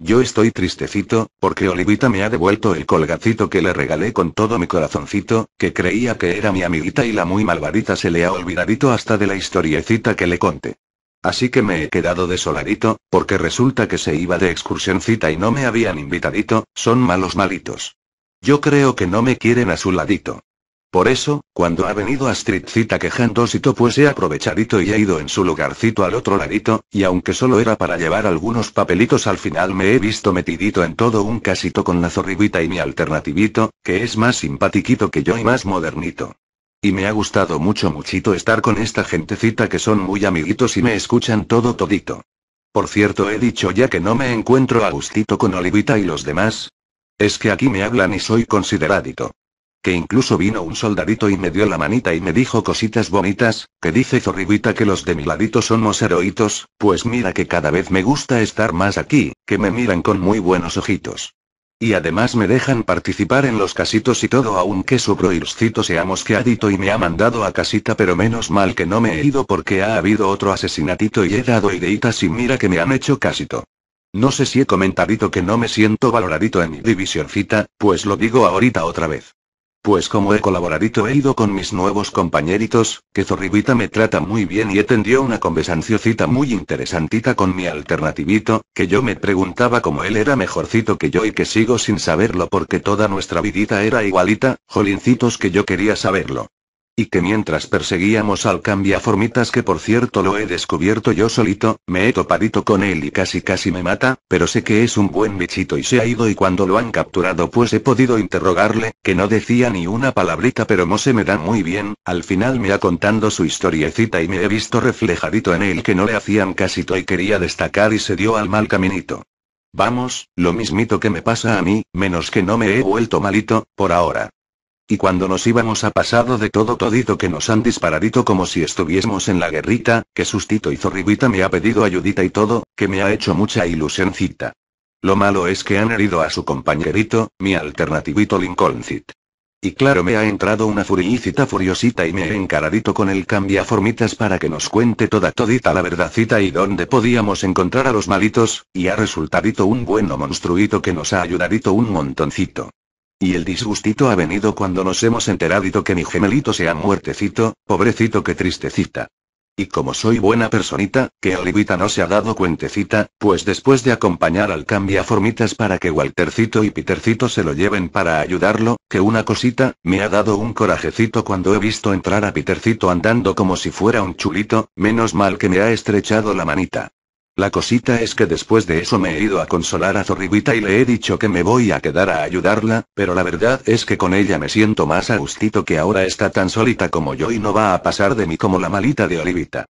Yo estoy tristecito, porque Olivita me ha devuelto el colgacito que le regalé con todo mi corazoncito, que creía que era mi amiguita y la muy malvadita se le ha olvidadito hasta de la historiecita que le conté. Así que me he quedado desoladito, porque resulta que se iba de excursioncita y no me habían invitadito, son malos malitos. Yo creo que no me quieren a su ladito. Por eso, cuando ha venido a Astridcita quejándosito pues he aprovechadito y he ido en su lugarcito al otro ladito, y aunque solo era para llevar algunos papelitos al final me he visto metidito en todo un casito con la zorribita y mi alternativito, que es más simpatiquito que yo y más modernito. Y me ha gustado mucho muchito estar con esta gentecita que son muy amiguitos y me escuchan todo todito. Por cierto he dicho ya que no me encuentro a gustito con Olivita y los demás. Es que aquí me hablan y soy consideradito incluso vino un soldadito y me dio la manita y me dijo cositas bonitas, que dice Zorribita que los de mi ladito somos heroitos, pues mira que cada vez me gusta estar más aquí, que me miran con muy buenos ojitos. Y además me dejan participar en los casitos y todo aunque su proircito sea mosqueadito y me ha mandado a casita pero menos mal que no me he ido porque ha habido otro asesinatito y he dado ideitas y mira que me han hecho casito. No sé si he comentadito que no me siento valoradito en mi divisioncita, pues lo digo ahorita otra vez. Pues como he colaboradito he ido con mis nuevos compañeritos, que Zorribita me trata muy bien y he tendido una conversanciocita muy interesantita con mi alternativito, que yo me preguntaba como él era mejorcito que yo y que sigo sin saberlo porque toda nuestra vidita era igualita, jolincitos que yo quería saberlo y que mientras perseguíamos al cambiaformitas que por cierto lo he descubierto yo solito, me he topadito con él y casi casi me mata, pero sé que es un buen bichito y se ha ido y cuando lo han capturado pues he podido interrogarle, que no decía ni una palabrita pero no se me da muy bien, al final me ha contando su historiecita y me he visto reflejadito en él que no le hacían casito y quería destacar y se dio al mal caminito. Vamos, lo mismito que me pasa a mí, menos que no me he vuelto malito, por ahora. Y cuando nos íbamos ha pasado de todo todito que nos han disparadito como si estuviésemos en la guerrita, que sustito y zorribita me ha pedido ayudita y todo, que me ha hecho mucha ilusioncita. Lo malo es que han herido a su compañerito, mi alternativito Lincolncit. Y claro me ha entrado una furiícita furiosita y me he encaradito con el cambiaformitas para que nos cuente toda todita la verdadcita y dónde podíamos encontrar a los malitos, y ha resultadito un bueno monstruito que nos ha ayudadito un montoncito. Y el disgustito ha venido cuando nos hemos enterado que mi gemelito se ha muertecito, pobrecito que tristecita. Y como soy buena personita, que Olivita no se ha dado cuentecita, pues después de acompañar al cambiaformitas para que Waltercito y Petercito se lo lleven para ayudarlo, que una cosita, me ha dado un corajecito cuando he visto entrar a Petercito andando como si fuera un chulito, menos mal que me ha estrechado la manita. La cosita es que después de eso me he ido a consolar a zorribita y le he dicho que me voy a quedar a ayudarla, pero la verdad es que con ella me siento más a gustito que ahora está tan solita como yo y no va a pasar de mí como la malita de Olivita.